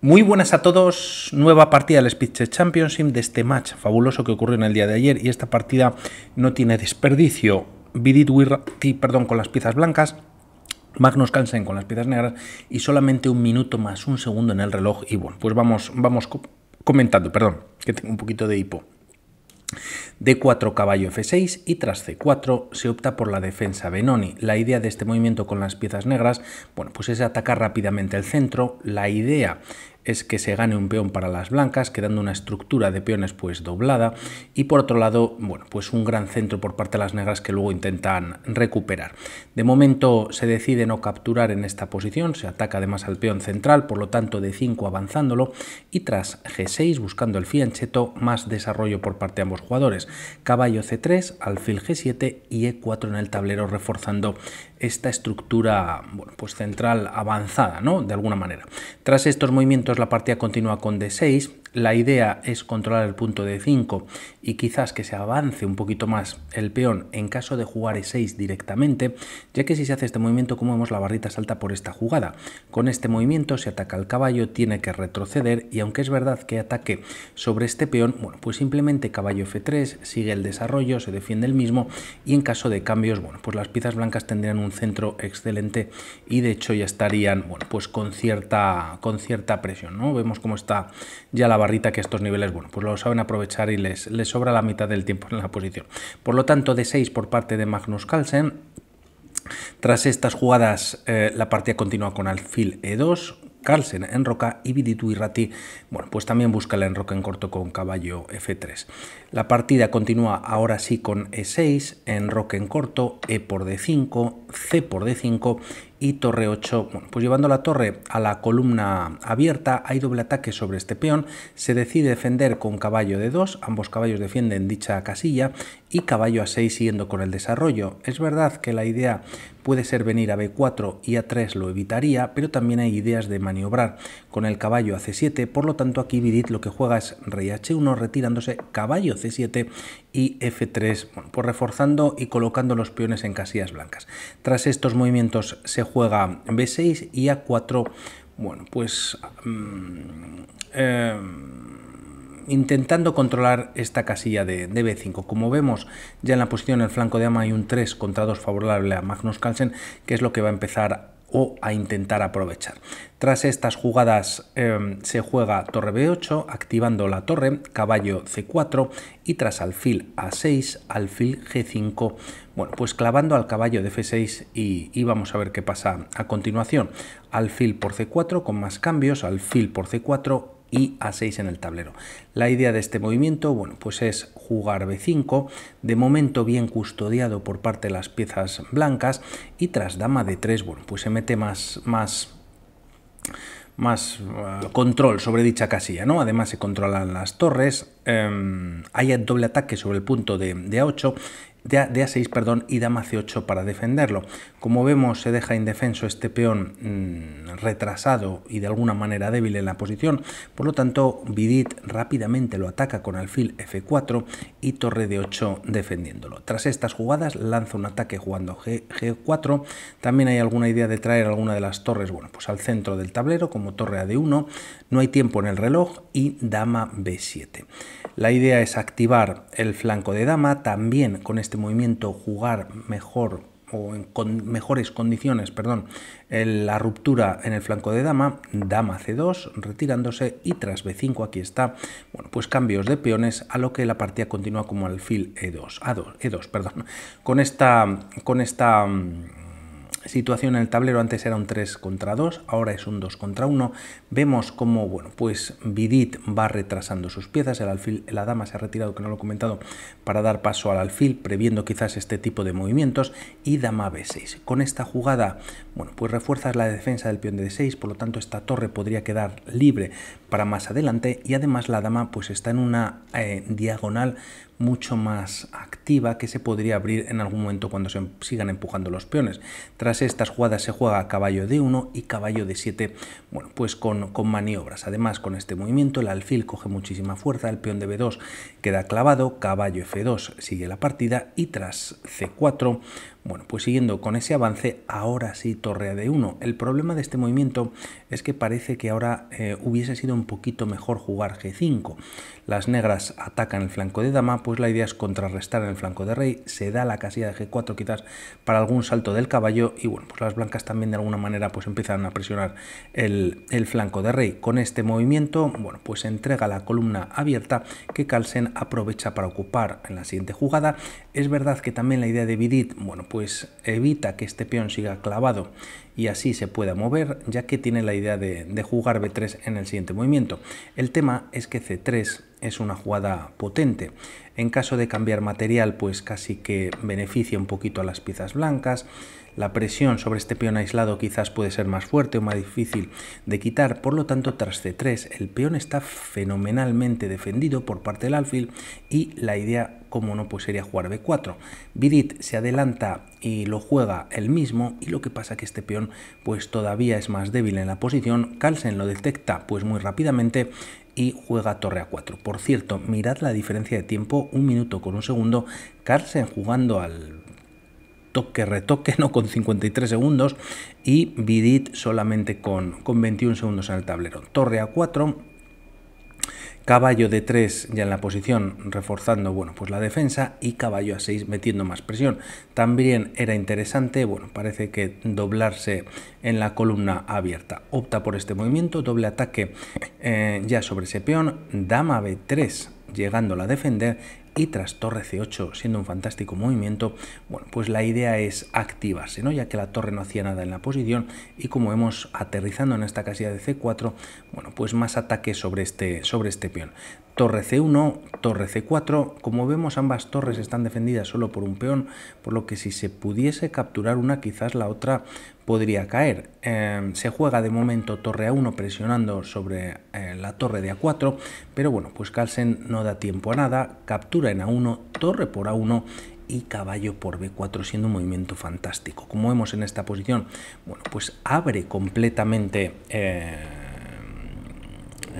Muy buenas a todos, nueva partida del Speed Championship de este match fabuloso que ocurrió en el día de ayer y esta partida no tiene desperdicio. Vidit Wirti, perdón, con las piezas blancas, Magnus Kansen con las piezas negras y solamente un minuto más un segundo en el reloj y bueno, pues vamos, vamos comentando, perdón, que tengo un poquito de hipo. D4 caballo F6 y tras C4 se opta por la defensa Benoni. La idea de este movimiento con las piezas negras bueno, pues es atacar rápidamente el centro. La idea es que se gane un peón para las blancas, quedando una estructura de peones pues doblada y por otro lado, bueno, pues un gran centro por parte de las negras que luego intentan recuperar. De momento se decide no capturar en esta posición, se ataca además al peón central, por lo tanto de 5 avanzándolo y tras G6 buscando el fiancheto más desarrollo por parte de ambos jugadores. Caballo C3, alfil G7 y E4 en el tablero reforzando esta estructura bueno, pues central avanzada, ¿no? De alguna manera. Tras estos movimientos la partida continúa con D6, la idea es controlar el punto de 5 y quizás que se avance un poquito más el peón en caso de jugar E6 directamente, ya que si se hace este movimiento, como vemos, la barrita salta por esta jugada. Con este movimiento se ataca al caballo, tiene que retroceder y aunque es verdad que ataque sobre este peón, bueno, pues simplemente caballo F3, sigue el desarrollo, se defiende el mismo y en caso de cambios, bueno, pues las piezas blancas tendrían un centro excelente y de hecho ya estarían, bueno, pues con cierta, con cierta presión, ¿no? Vemos cómo está ya la barrita que estos niveles, bueno, pues lo saben aprovechar y les, les sobra la mitad del tiempo en la posición. Por lo tanto, de 6 por parte de Magnus Carlsen. Tras estas jugadas, eh, la partida continúa con alfil e2, Carlsen en roca y Biditu y bueno, pues también busca en enroque en corto con caballo f3. La partida continúa ahora sí con e6, enroque en corto, e por d5, c por d5 y torre 8. pues llevando la torre a la columna abierta hay doble ataque sobre este peón, se decide defender con caballo de 2, ambos caballos defienden dicha casilla y caballo a 6 siguiendo con el desarrollo. Es verdad que la idea puede ser venir a b4 y a3 lo evitaría, pero también hay ideas de maniobrar con el caballo a c7, por lo tanto aquí vidit lo que juega es rey h1 retirándose caballo c7 y f3, pues reforzando y colocando los peones en casillas blancas. Tras estos movimientos se juega b6 y a4. Bueno, pues mm, em, intentando controlar esta casilla de, b5. Como vemos ya en la posición en el flanco de ama hay un 3 contra 2 favorable a Magnus Carlsen, que es lo que va a empezar o a intentar aprovechar. Tras estas jugadas em, se juega torre b8, activando la torre, caballo c4 y tras alfil a6, alfil g5, bueno, pues clavando al caballo de f6 y vamos a ver qué pasa a continuación. Alfil por c4 con más cambios, alfil por c4, y A6 en el tablero. La idea de este movimiento, bueno, pues es jugar B5, de momento bien custodiado por parte de las piezas blancas y tras dama de 3 bueno, pues se mete más, más más eh, control sobre dicha casilla, ¿no? Además se controlan las torres, eh, hay doble ataque sobre el punto de, de A8 de, a, 6 perdón, y dama C8 para defenderlo. Como vemos, se deja indefenso este peón mm, retrasado y de alguna manera débil en la posición, por lo tanto, Vidit rápidamente lo ataca con alfil F4 y torre D8 defendiéndolo. Tras estas jugadas, lanza un ataque jugando G, 4 También hay alguna idea de traer alguna de las torres bueno, pues al centro del tablero, como torre a 1 No hay tiempo en el reloj y dama B7. La idea es activar el flanco de dama, también con este movimiento, jugar mejor o en con mejores condiciones, perdón, en la ruptura en el flanco de dama, dama c2, retirándose y tras b5 aquí está, bueno, pues cambios de peones a lo que la partida continúa como alfil e2, a2, e2, perdón. Con esta con esta mm, situación en el tablero. Antes era un 3 contra 2, ahora es un 2 contra 1. Vemos cómo, bueno, pues Vidit va retrasando sus piezas. El alfil, la dama se ha retirado, que no lo he comentado, para dar paso al alfil, previendo quizás este tipo de movimientos. Y dama B6. Con esta jugada, bueno, pues refuerzas la defensa del peón de D6, por lo tanto esta torre podría quedar libre para más adelante. Y además la dama pues está en una eh, diagonal mucho más activa que se podría abrir en algún momento cuando se sigan empujando los peones estas jugadas se juega caballo de 1 y caballo de 7, bueno, pues con, con maniobras. Además, con este movimiento el alfil coge muchísima fuerza, el peón de B2 queda clavado, caballo F2 sigue la partida y tras C4, bueno, pues siguiendo con ese avance, ahora sí torre D1. El problema de este movimiento es que parece que ahora eh, hubiese sido un poquito mejor jugar G5. Las negras atacan el flanco de dama, pues la idea es contrarrestar en el flanco de rey, se da la casilla de G4 quizás para algún salto del caballo y bueno, pues las blancas también de alguna manera pues empiezan a presionar el, el flanco de rey. Con este movimiento, bueno, pues entrega la columna abierta que Carlsen aprovecha para ocupar en la siguiente jugada es verdad que también la idea de Vidit, bueno, pues evita que este peón siga clavado y así se pueda mover, ya que tiene la idea de, de jugar B3 en el siguiente movimiento. El tema es que C3 es una jugada potente. En caso de cambiar material, pues casi que beneficia un poquito a las piezas blancas. La presión sobre este peón aislado quizás puede ser más fuerte o más difícil de quitar, por lo tanto tras C3 el peón está fenomenalmente defendido por parte del alfil y la idea como no, pues sería jugar b4. Vidit se adelanta y lo juega el mismo y lo que pasa que este peón pues todavía es más débil en la posición. Carlsen lo detecta pues muy rápidamente y juega torre a 4. Por cierto, mirad la diferencia de tiempo, un minuto con un segundo. Carlsen jugando al toque retoque, ¿no? Con 53 segundos y Vidit solamente con, con 21 segundos en el tablero. Torre a 4 caballo de 3 ya en la posición reforzando bueno, pues la defensa y caballo a 6 metiendo más presión. También era interesante, bueno, parece que doblarse en la columna abierta. Opta por este movimiento, doble ataque eh, ya sobre ese peón, dama b3 llegándola a defender y tras torre c8 siendo un fantástico movimiento, bueno, pues la idea es activarse, Ya que la torre no hacía nada en la posición y como vemos aterrizando en esta casilla de c4, bueno, pues más ataque sobre este, sobre este peón. Torre C1, torre C4, como vemos ambas torres están defendidas solo por un peón, por lo que si se pudiese capturar una quizás la otra podría caer. Em, se juega de momento torre a1 presionando sobre eh, la torre de a4, pero bueno, pues Carlsen no da tiempo a nada, captura en a1, torre por a1 y caballo por b4 siendo un movimiento fantástico. Como vemos en esta posición, bueno, pues abre completamente... Eh,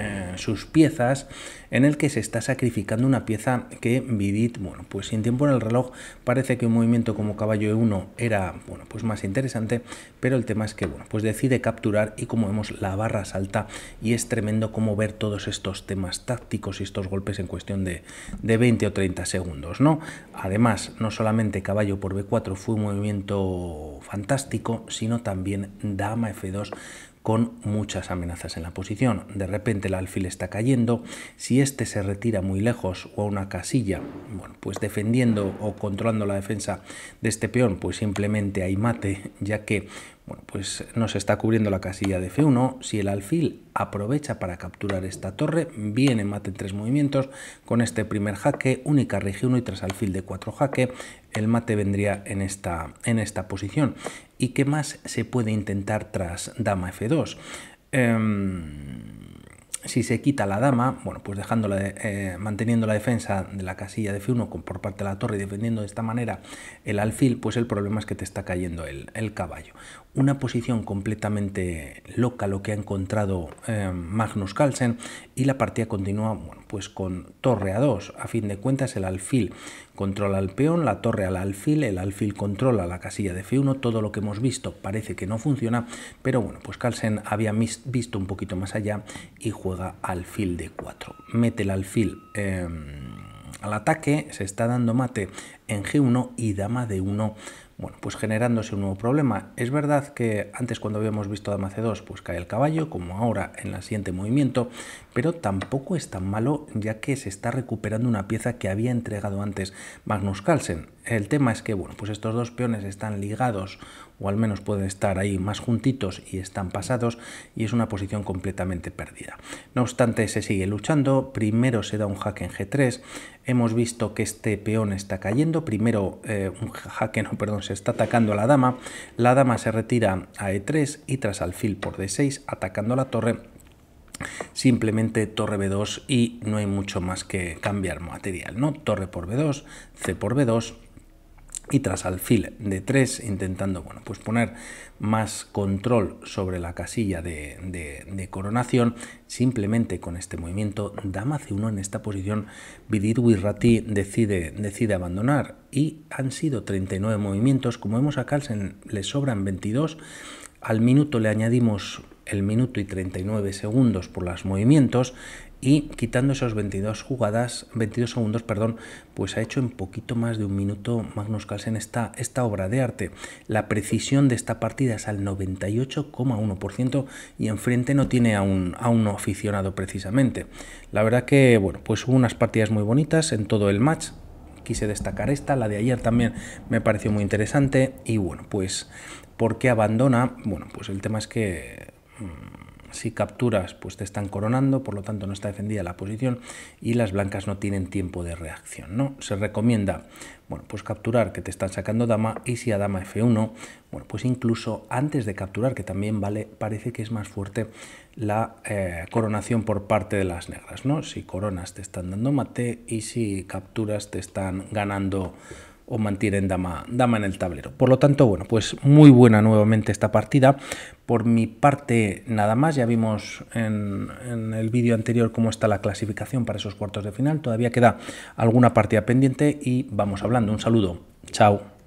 eh, sus piezas, en el que se está sacrificando una pieza que Vidit, bueno, pues sin tiempo en el reloj parece que un movimiento como caballo E1 era, bueno, pues más interesante, pero el tema es que, bueno, pues decide capturar y como vemos la barra salta y es tremendo como ver todos estos temas tácticos y estos golpes en cuestión de, de 20 o 30 segundos, ¿no? Además, no solamente caballo por B4 fue un movimiento fantástico, sino también dama F2 con muchas amenazas en la posición. De repente el alfil está cayendo, si este se retira muy lejos o a una casilla, bueno, pues defendiendo o controlando la defensa de este peón, pues simplemente hay mate, ya que bueno, pues nos está cubriendo la casilla de F1. Si el alfil aprovecha para capturar esta torre, viene mate en tres movimientos con este primer jaque, única región. y tras alfil de 4 jaque, el mate vendría en esta, en esta posición. ¿Y qué más se puede intentar tras dama F2? Eh em, si se quita la dama, bueno, pues dejándola eh, manteniendo la defensa de la casilla de F1 por parte de la torre y defendiendo de esta manera el alfil, pues el problema es que te está cayendo el, el caballo. Una posición completamente loca lo que ha encontrado eh, Magnus Carlsen y la partida continúa, bueno, pues con torre a 2. A fin de cuentas, el alfil Controla al peón, la torre al alfil, el alfil controla la casilla de F1, todo lo que hemos visto parece que no funciona, pero bueno, pues Carlsen había visto un poquito más allá y juega alfil de 4 Mete el alfil... Em, al ataque se está dando mate en G1 y dama de 1 bueno, pues generándose un nuevo problema. Es verdad que antes cuando habíamos visto dama c2 pues cae el caballo, como ahora en el siguiente movimiento, pero tampoco es tan malo ya que se está recuperando una pieza que había entregado antes Magnus Carlsen. El tema es que, bueno, pues estos dos peones están ligados o al menos pueden estar ahí más juntitos y están pasados y es una posición completamente perdida. No obstante, se sigue luchando, primero se da un jaque en G3, hemos visto que este peón está cayendo, primero eh, un jaque, no, perdón, se está atacando a la dama, la dama se retira a E3 y tras alfil por D6 atacando la torre simplemente torre B2 y no hay mucho más que cambiar material, ¿no? Torre por B2, C por B2 y tras alfil de 3 intentando bueno, pues poner más control sobre la casilla de, coronación simplemente con este movimiento dama c1 en esta posición Vidit Wirrati decide, decide abandonar y han sido 39 movimientos como vemos acá, Carlsen le sobran 22 al minuto le añadimos el minuto y 39 segundos por los movimientos y quitando esos 22 jugadas, 22 segundos, perdón, pues ha hecho en poquito más de un minuto Magnus Carlsen esta, esta obra de arte. La precisión de esta partida es al 98,1% y enfrente no tiene a un, a un aficionado precisamente. La verdad que, bueno, pues hubo unas partidas muy bonitas en todo el match, quise destacar esta, la de ayer también me pareció muy interesante y bueno, pues ¿por qué abandona? Bueno, pues el tema es que... Mm, si capturas, pues te están coronando, por lo tanto no está defendida la posición y las blancas no tienen tiempo de reacción. ¿no? Se recomienda bueno, pues capturar que te están sacando dama y si a dama F1, bueno, pues incluso antes de capturar, que también vale, parece que es más fuerte la eh, coronación por parte de las negras. ¿no? Si coronas te están dando mate y si capturas te están ganando o mantienen dama, dama en el tablero. Por lo tanto, bueno, pues muy buena nuevamente esta partida. Por mi parte, nada más. Ya vimos en, en el vídeo anterior cómo está la clasificación para esos cuartos de final. Todavía queda alguna partida pendiente y vamos hablando. Un saludo. Chao.